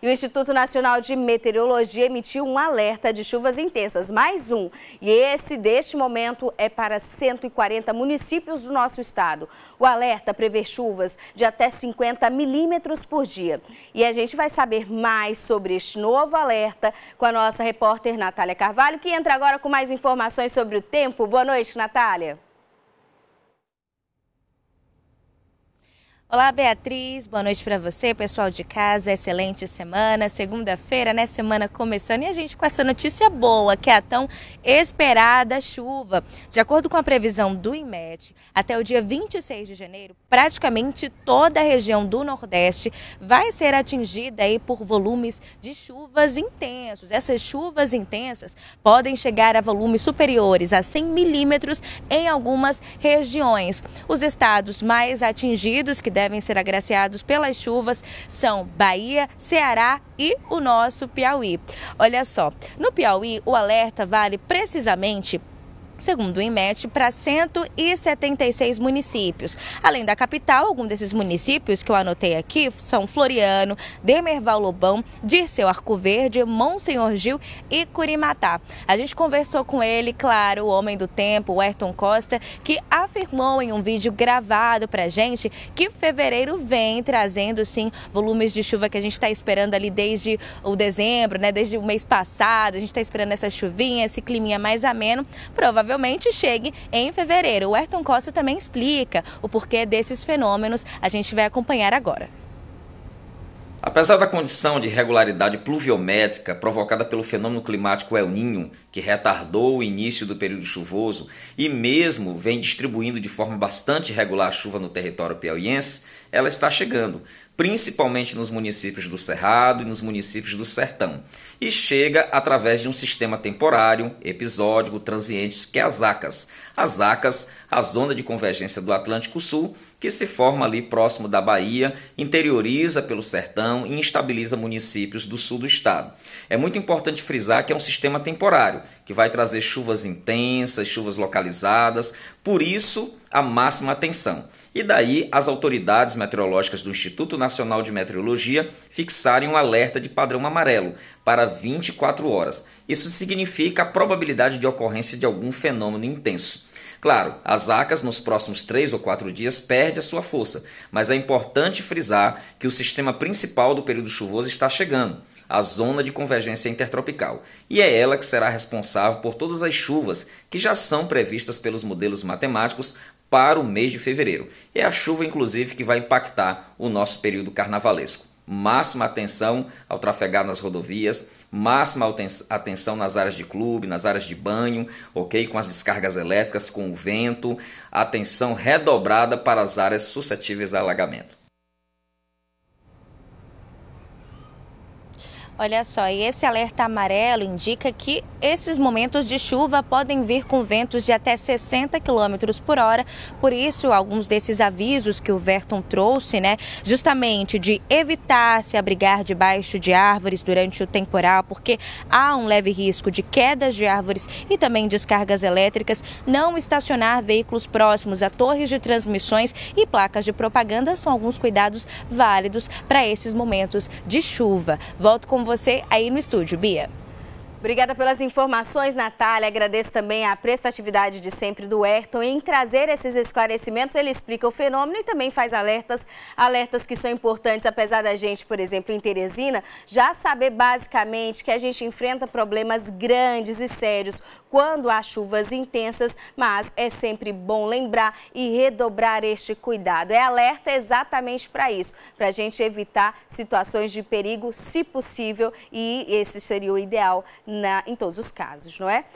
E o Instituto Nacional de Meteorologia emitiu um alerta de chuvas intensas, mais um. E esse, deste momento, é para 140 municípios do nosso estado. O alerta prevê chuvas de até 50 milímetros por dia. E a gente vai saber mais sobre este novo alerta com a nossa repórter Natália Carvalho, que entra agora com mais informações sobre o tempo. Boa noite, Natália. Olá, Beatriz. Boa noite para você, pessoal de casa. Excelente semana. Segunda-feira, né? Semana começando e a gente com essa notícia boa, que é a tão esperada chuva. De acordo com a previsão do IMET, até o dia 26 de janeiro, praticamente toda a região do Nordeste vai ser atingida aí por volumes de chuvas intensos. Essas chuvas intensas podem chegar a volumes superiores a 100 milímetros em algumas regiões. Os estados mais atingidos que devem ser agraciados pelas chuvas são Bahia, Ceará e o nosso Piauí. Olha só, no Piauí o alerta vale precisamente segundo o IMET, para 176 municípios. Além da capital, alguns desses municípios que eu anotei aqui são Floriano, Demerval Lobão, Dirceu Arco Verde, Monsenhor Gil e Curimatá. A gente conversou com ele, claro, o homem do tempo, o Ayrton Costa, que afirmou em um vídeo gravado para gente que fevereiro vem trazendo, sim, volumes de chuva que a gente está esperando ali desde o dezembro, né? Desde o mês passado, a gente está esperando essa chuvinha, esse climinha mais ameno. Provavelmente provavelmente chegue em fevereiro. O Ayrton Costa também explica o porquê desses fenômenos. A gente vai acompanhar agora. Apesar da condição de irregularidade pluviométrica provocada pelo fenômeno climático El Ninho, que retardou o início do período chuvoso e mesmo vem distribuindo de forma bastante regular a chuva no território piauiense, ela está chegando principalmente nos municípios do Cerrado e nos municípios do Sertão, e chega através de um sistema temporário, episódico, transiente, que é as ACAS. As ACAS, a zona de convergência do Atlântico Sul, que se forma ali próximo da Bahia, interioriza pelo sertão e instabiliza municípios do sul do estado. É muito importante frisar que é um sistema temporário, que vai trazer chuvas intensas, chuvas localizadas, por isso a máxima atenção. E daí as autoridades meteorológicas do Instituto Nacional de Meteorologia fixarem um alerta de padrão amarelo para 24 horas. Isso significa a probabilidade de ocorrência de algum fenômeno intenso. Claro, as ACAS nos próximos três ou quatro dias perde a sua força, mas é importante frisar que o sistema principal do período chuvoso está chegando, a zona de convergência intertropical, e é ela que será responsável por todas as chuvas que já são previstas pelos modelos matemáticos para o mês de fevereiro. É a chuva, inclusive, que vai impactar o nosso período carnavalesco. Máxima atenção ao trafegar nas rodovias, máxima atenção nas áreas de clube, nas áreas de banho, ok? Com as descargas elétricas, com o vento, atenção redobrada para as áreas suscetíveis a alagamento. Olha só, e esse alerta amarelo indica que esses momentos de chuva podem vir com ventos de até 60 km por hora, por isso, alguns desses avisos que o Verton trouxe, né, justamente de evitar se abrigar debaixo de árvores durante o temporal, porque há um leve risco de quedas de árvores e também descargas elétricas, não estacionar veículos próximos a torres de transmissões e placas de propaganda são alguns cuidados válidos para esses momentos de chuva. Volto com você aí no estúdio, Bia. Obrigada pelas informações, Natália. Agradeço também a prestatividade de sempre do Ayrton em trazer esses esclarecimentos. Ele explica o fenômeno e também faz alertas, alertas que são importantes, apesar da gente, por exemplo, em Teresina, já saber basicamente que a gente enfrenta problemas grandes e sérios quando há chuvas intensas, mas é sempre bom lembrar e redobrar este cuidado. É alerta exatamente para isso, para a gente evitar situações de perigo, se possível, e esse seria o ideal na, em todos os casos, não é?